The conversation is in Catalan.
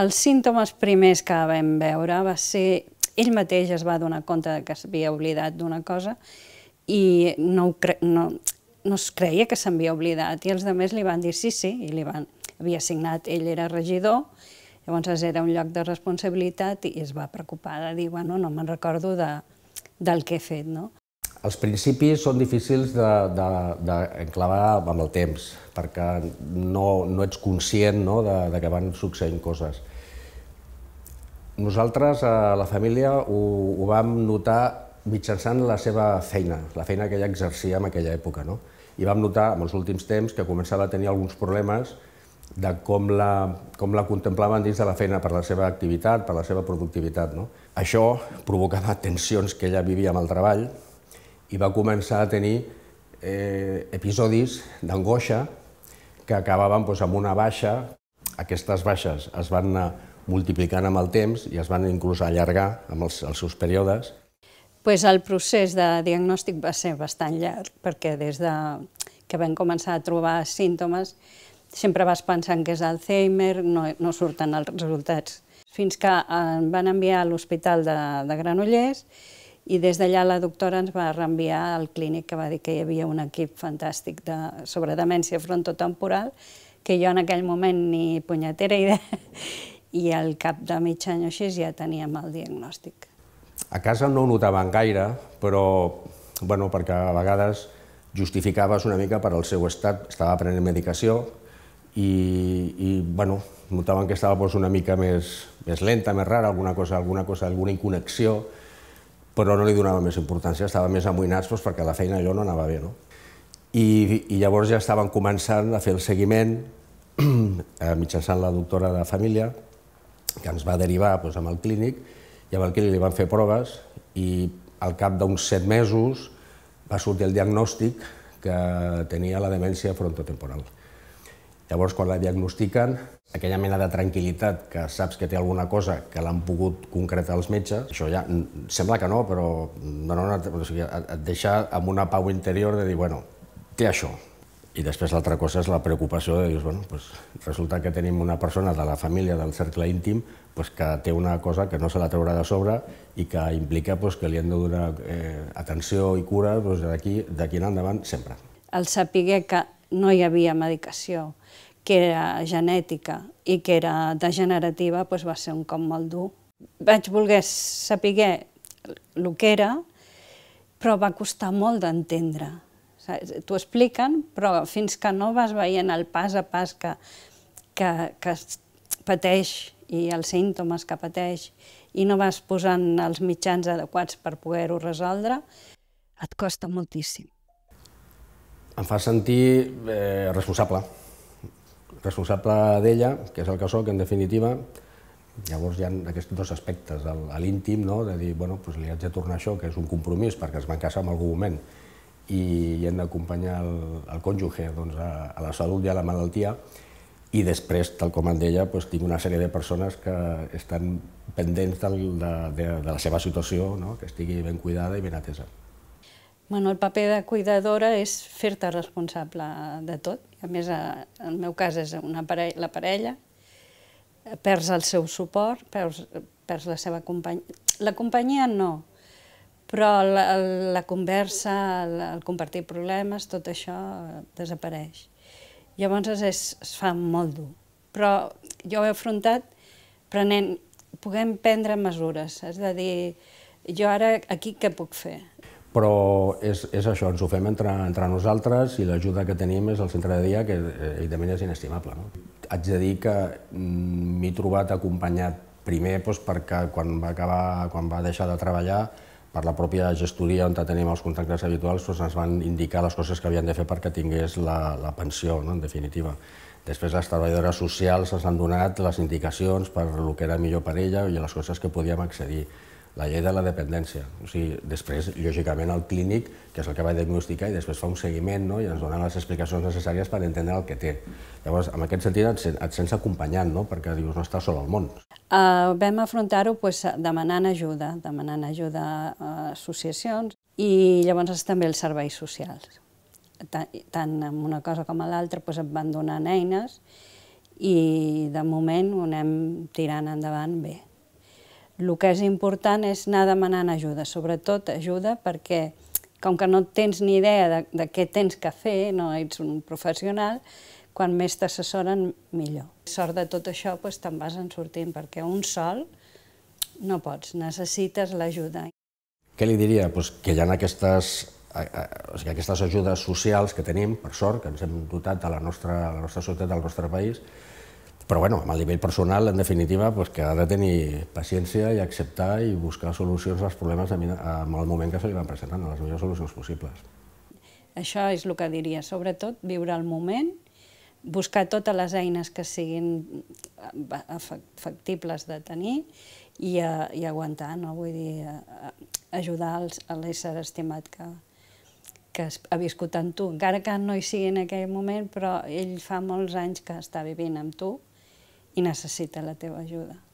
Els símptomes primers que vam veure va ser... Ell mateix es va donar compte que s'havia oblidat d'una cosa i no, cre... no, no es creia que s'havia oblidat. I els altres li van dir sí, sí, i li van... havia signat, ell era regidor, llavors era un lloc de responsabilitat i es va preocupar de dir, bueno, no me'n recordo de, del que he fet, no? els principis són difícils d'enclavar de, de, de amb el temps, perquè no, no ets conscient no, de, de que van succeint coses. Nosaltres, a eh, la família, ho, ho vam notar mitjançant la seva feina, la feina que ella exercia en aquella època. No? I vam notar, en els últims temps, que començava a tenir alguns problemes de com la, com la contemplaven dins de la feina per la seva activitat, per la seva productivitat. No? Això provocava tensions que ella vivia amb el treball, i va començar a tenir eh, episodis d'angoixa que acabaven doncs, amb una baixa. Aquestes baixes es van anar multiplicant amb el temps i es van inclús allargar amb els, els seus períodes. Pues el procés de diagnòstic va ser bastant llarg, perquè des de que vam començar a trobar símptomes sempre vas pensant que és Alzheimer, no, no surten els resultats. Fins que em eh, van enviar a l'hospital de, de Granollers i des d'allà la doctora ens va reenviar al clínic que va dir que hi havia un equip fantàstic de, sobre demència frontotemporal, que jo en aquell moment ni punyetera idea, i al cap de mig any o així ja teníem el diagnòstic. A casa no ho notaven gaire, però bueno, perquè a vegades justificaves una mica per al seu estat, estava prenent medicació i, i bueno, notaven que estava doncs, una mica més, més lenta, més rara, alguna cosa, alguna cosa, alguna inconexió, però no li donava més importància, estava més amoïnats doncs, perquè la feina allò no anava bé. No? I, I llavors ja estaven començant a fer el seguiment eh, mitjançant la doctora de família, que ens va derivar doncs, amb el clínic, i amb el clínic li van fer proves i al cap d'uns set mesos va sortir el diagnòstic que tenia la demència frontotemporal. Llavors, quan la diagnostiquen, aquella mena de tranquil·litat que saps que té alguna cosa que l'han pogut concretar els metges, això ja sembla que no, però no, no, no, o sigui, et deixa amb una pau interior de dir, bueno, té això. I després l'altra cosa és la preocupació de dir, bueno, pues, resulta que tenim una persona de la família, del cercle íntim, pues, que té una cosa que no se la traurà de sobre i que implica pues, que li hem de donar eh, atenció i cura pues, d'aquí en endavant sempre el saber que no hi havia medicació, que era genètica i que era degenerativa, doncs va ser un cop molt dur. Vaig voler saber el que era, però va costar molt d'entendre. T'ho expliquen, però fins que no vas veient el pas a pas que, que, que pateix i els símptomes que pateix i no vas posant els mitjans adequats per poder-ho resoldre, et costa moltíssim em fa sentir eh, responsable, responsable d'ella, que és el que sóc, en definitiva. Llavors hi ha aquests dos aspectes, l'íntim, no? de dir, bueno, doncs li haig de tornar això, que és un compromís, perquè es van casar en algun moment, i hem d'acompanyar el, el cònjuge doncs, a, a la salut i a la malaltia, i després, tal com en deia, doncs, tinc una sèrie de persones que estan pendents del, de, de, de la seva situació, no? que estigui ben cuidada i ben atesa. Bueno, el paper de cuidadora és fer-te responsable de tot. A més, en el meu cas és una parella, la parella, perds el seu suport, perds, perds la seva companyia. La companyia no, però la, la conversa, el, el compartir problemes, tot això eh, desapareix. Llavors és, es fa molt dur. Però jo ho he afrontat prenent, puguem prendre mesures, és a dir, jo ara aquí què puc fer? però és, és això, ens ho fem entre, entre nosaltres i l'ajuda que tenim és el centre de dia, que eh, evidentment és inestimable. No? Haig de dir que mm, m'he trobat acompanyat primer doncs, perquè quan va, acabar, quan va deixar de treballar per la pròpia gestoria on tenim els contractes habituals doncs ens van indicar les coses que havien de fer perquè tingués la, la pensió, no? en definitiva. Després les treballadores socials ens han donat les indicacions per el que era millor per ella i les coses que podíem accedir la llei de la dependència. O sigui, després, lògicament, el clínic, que és el que va diagnosticar, i després fa un seguiment no? i ens dona les explicacions necessàries per entendre el que té. Llavors, en aquest sentit, et, et sents acompanyant, no? perquè dius, no estàs sol al món. Uh, vam afrontar-ho pues, demanant ajuda, demanant ajuda a associacions i llavors és també els serveis socials. Tant amb una cosa com a l'altra pues, et van donant eines i de moment ho anem tirant endavant bé. El que és important és anar demanant ajuda, sobretot ajuda perquè com que no tens ni idea de, de què tens que fer, no ets un professional, quan més t'assessoren, millor. Sort de tot això, doncs, te'n vas en sortint, perquè un sol no pots, necessites l'ajuda. Què li diria? Pues doncs que hi ha aquestes, eh, eh, o sigui, aquestes ajudes socials que tenim, per sort, que ens hem dotat a la nostra, a la nostra societat, al nostre país, però bueno, amb el nivell personal, en definitiva, pues, que ha de tenir paciència i acceptar i buscar solucions als problemes en el moment que se li van presentant, les millors solucions possibles. Això és el que diria, sobretot viure el moment, buscar totes les eines que siguin eh, factibles de tenir i, a, eh, i aguantar, no? vull dir, a, eh, a ajudar els, a l'ésser estimat que, que ha viscut amb tu, encara que no hi sigui en aquell moment, però ell fa molts anys que està vivint amb tu i necessita la teva ajuda.